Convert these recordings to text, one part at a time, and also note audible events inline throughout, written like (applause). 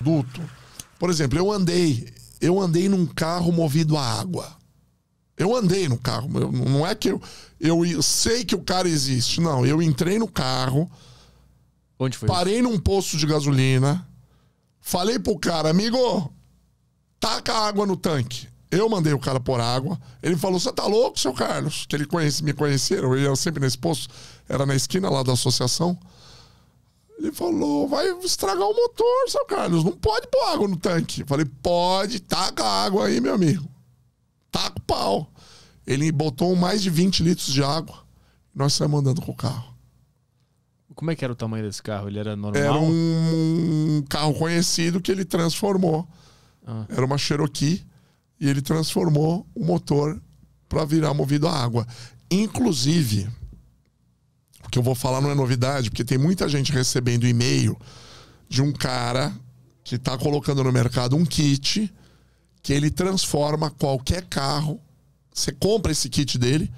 duto. Por exemplo, eu andei, eu andei num carro movido a água. Eu andei no carro, eu, não é que eu, eu sei que o cara existe. Não, eu entrei no carro. Onde foi? Parei isso? num posto de gasolina. Falei pro cara, amigo, taca água no tanque. Eu mandei o cara por água. Ele falou: Você tá louco, seu Carlos? Que ele conhece, me conheceram. Eu ia sempre nesse posto. Era na esquina lá da associação. Ele falou, vai estragar o motor, seu Carlos. Não pode pôr água no tanque. Eu falei, pode, taca água aí, meu amigo. Taca o pau. Ele botou mais de 20 litros de água. Nós saímos andando com o carro. Como é que era o tamanho desse carro? Ele era normal? Era um carro conhecido que ele transformou. Ah. Era uma Cherokee e ele transformou o motor para virar movido a água. Inclusive, o que eu vou falar não é novidade, porque tem muita gente recebendo e-mail de um cara que está colocando no mercado um kit que ele transforma qualquer carro. Você compra esse kit dele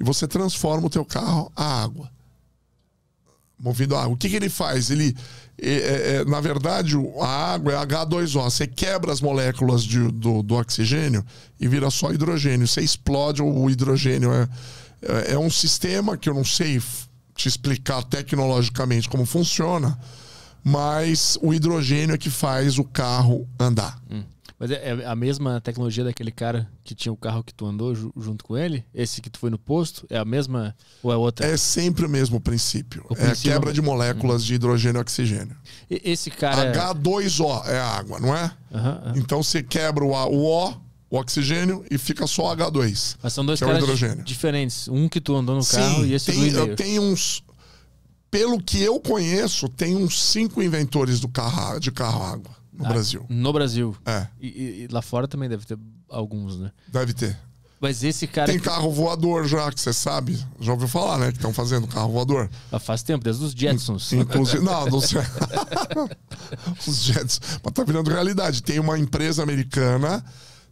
e você transforma o teu carro a água. Movido a água. O que, que ele faz? Ele, é, é, é na verdade, a água é H2O. Você quebra as moléculas de, do, do, oxigênio e vira só hidrogênio. Você explode o hidrogênio. É, é, é um sistema que eu não sei te explicar tecnologicamente como funciona, mas o hidrogênio é que faz o carro andar. Hum. Mas é, é a mesma tecnologia daquele cara que tinha o carro que tu andou junto com ele? Esse que tu foi no posto? É a mesma ou é outra? É sempre o mesmo princípio. O é a quebra de é moléculas hum. de hidrogênio e oxigênio. E esse cara. H2O é, é água, não é? Uhum, uhum. Então você quebra o O, o oxigênio e fica só H2. Mas são dois que é hidrogênio. diferentes. Um que tu andou no Sim, carro e esse tem, do eu tenho uns. Pelo que eu conheço, tem uns cinco inventores do carro, de carro água no ah, Brasil. No Brasil. É. E, e, lá fora também deve ter alguns, né? Deve ter. Mas esse cara. Tem que... carro voador já, que você sabe. Já ouviu falar, né? Que estão fazendo carro voador. Já faz tempo, desde os Jetsons. Inclusive. Não, não sei. (laughs) os Jetsons. Mas tá virando realidade. Tem uma empresa americana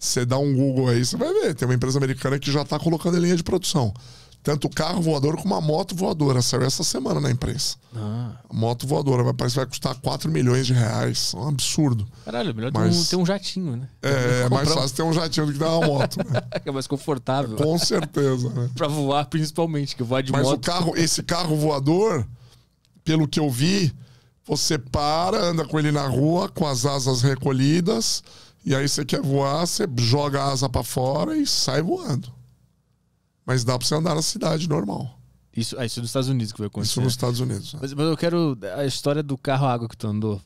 você dá um Google aí, você vai ver. Tem uma empresa americana que já está colocando em linha de produção. Tanto carro voador como uma moto voadora. Saiu essa semana na imprensa. Ah. A moto voadora, mas parece que vai custar 4 milhões de reais. É um absurdo. Caralho, é melhor mas... ter, um, ter um jatinho, né? É, (laughs) é mais fácil um... ter um jatinho do que dar uma moto. Né? (laughs) é mais confortável. Com certeza, né? (laughs) pra voar, principalmente, que voar de mas moto. Mas o carro, esse carro voador, pelo que eu vi, você para, anda com ele na rua, com as asas recolhidas e aí você quer voar, você joga a asa para fora e sai voando. Mas dá pra você andar na cidade normal. Isso, ah, isso nos é Estados Unidos que vai acontecer. Isso é nos Estados Unidos. Né? Mas, mas, eu quero a história do carro água que tu andou.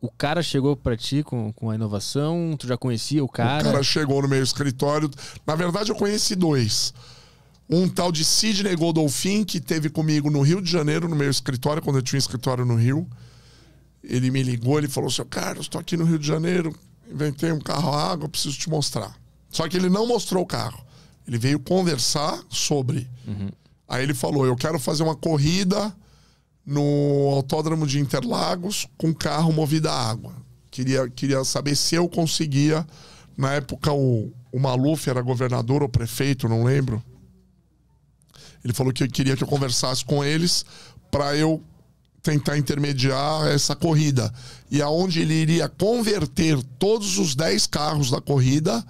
O cara chegou pra ti com, com a inovação, tu já conhecia o cara? O cara chegou no meu escritório. Na verdade, eu conheci dois. Um tal de Sidney Godolfin, que teve comigo no Rio de Janeiro, no meu escritório, quando eu tinha um escritório no Rio. Ele me ligou, ele falou assim, Carlos, estou aqui no Rio de Janeiro, inventei um carro à água, preciso te mostrar. Só que ele não mostrou o carro. Ele veio conversar sobre. Uhum. Aí ele falou: Eu quero fazer uma corrida no autódromo de Interlagos com carro movido a água. Queria, queria saber se eu conseguia. Na época, o, o Maluf era governador ou prefeito, não lembro. Ele falou que queria que eu conversasse com eles para eu tentar intermediar essa corrida. E aonde ele iria converter todos os 10 carros da corrida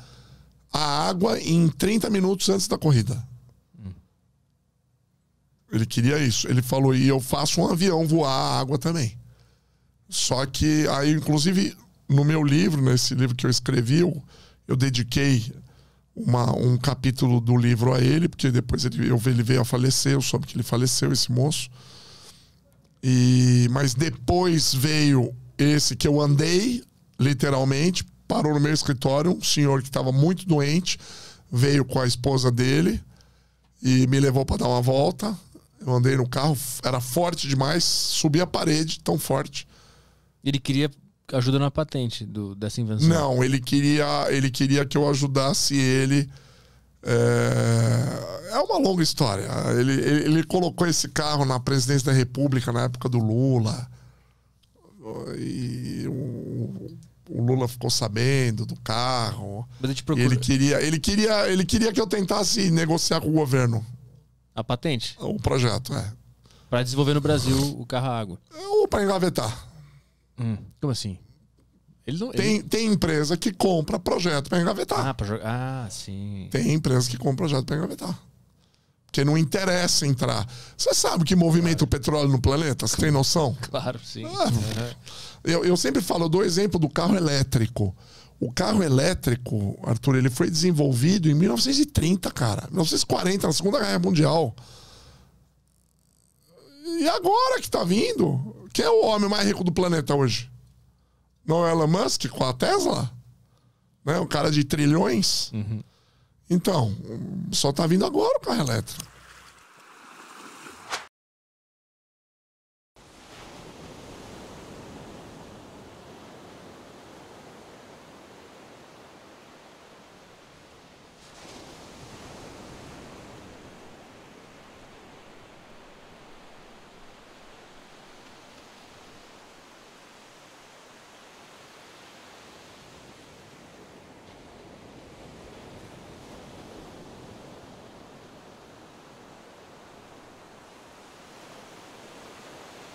a água em 30 minutos antes da corrida. Hum. Ele queria isso. Ele falou: e eu faço um avião voar a água também. Só que aí, inclusive, no meu livro, nesse livro que eu escrevi, eu, eu dediquei uma, um capítulo do livro a ele, porque depois ele, eu, ele veio a falecer, eu soube que ele faleceu, esse moço. E, mas depois veio esse que eu andei, literalmente, parou no meu escritório, um senhor que estava muito doente, veio com a esposa dele e me levou para dar uma volta. Eu andei no carro, era forte demais, subi a parede, tão forte. Ele queria ajuda na patente do, dessa invenção? Não, ele queria, ele queria que eu ajudasse ele é, é uma longa história. Ele, ele, ele, colocou esse carro na presidência da República na época do Lula. E o, o Lula ficou sabendo do carro. Ele queria, ele, queria, ele queria que eu tentasse negociar com o governo. A patente? O projeto, é. Para desenvolver no Brasil o carro a água. Ou para engavetar. Hum, como assim? Ele não, tem, ele... tem empresa que compra projeto para engavetar. Ah, pra... ah, sim. Tem empresa que compra projeto para engavetar. Porque não interessa entrar. Você sabe que movimenta claro. o petróleo no planeta? Você tem noção? (laughs) Claro, sim. Ah, uhum. eu, eu sempre falo, do exemplo do carro elétrico. O carro elétrico, Arthur, ele foi desenvolvido em 1930, cara. 1940, na Segunda Guerra Mundial. E agora que tá vindo? Quem é o homem mais rico do planeta hoje? Não é Elon Musk com a Tesla? Né? O cara de trilhões. Uhum. Então, só tá vindo agora o carro elétrico.